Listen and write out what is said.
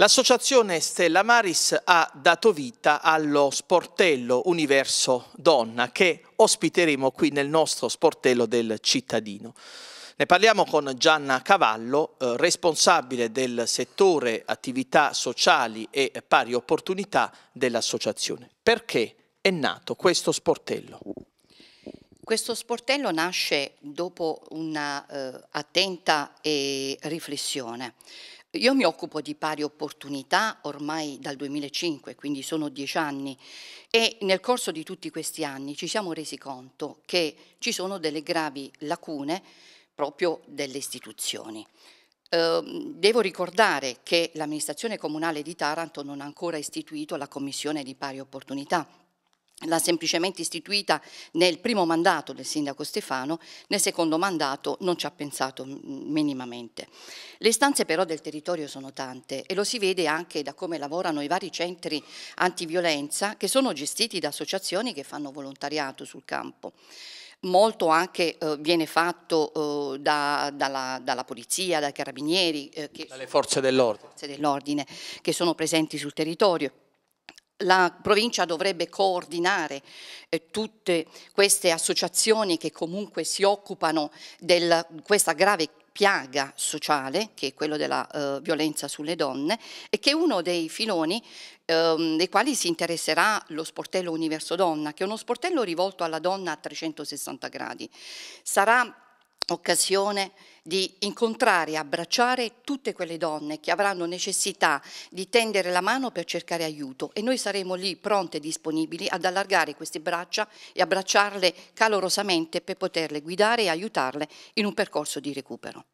L'associazione Stella Maris ha dato vita allo sportello Universo Donna che ospiteremo qui nel nostro sportello del cittadino. Ne parliamo con Gianna Cavallo, eh, responsabile del settore attività sociali e pari opportunità dell'associazione. Perché è nato questo sportello? Questo sportello nasce dopo un'attenta eh, riflessione. Io mi occupo di pari opportunità ormai dal 2005, quindi sono dieci anni, e nel corso di tutti questi anni ci siamo resi conto che ci sono delle gravi lacune proprio delle istituzioni. Ehm, devo ricordare che l'amministrazione comunale di Taranto non ha ancora istituito la commissione di pari opportunità l'ha semplicemente istituita nel primo mandato del sindaco Stefano, nel secondo mandato non ci ha pensato mm, minimamente. Le istanze però del territorio sono tante e lo si vede anche da come lavorano i vari centri antiviolenza che sono gestiti da associazioni che fanno volontariato sul campo. Molto anche eh, viene fatto eh, da, dalla, dalla, polizia, dai carabinieri, eh, dalle forze dell'ordine, dell che sono presenti sul territorio la provincia dovrebbe coordinare eh, tutte queste associazioni che comunque si occupano di questa grave piaga sociale, che è quello della eh, violenza sulle donne, e che è uno dei filoni ehm, dei quali si interesserà lo sportello Universo Donna, che è uno sportello rivolto alla donna a 360 gradi. Sarà occasione di incontrare e abbracciare tutte quelle donne che avranno necessità di tendere la mano per cercare aiuto e noi saremo lì pronte e disponibili ad allargare queste braccia e abbracciarle calorosamente per poterle guidare e aiutarle in un percorso di recupero.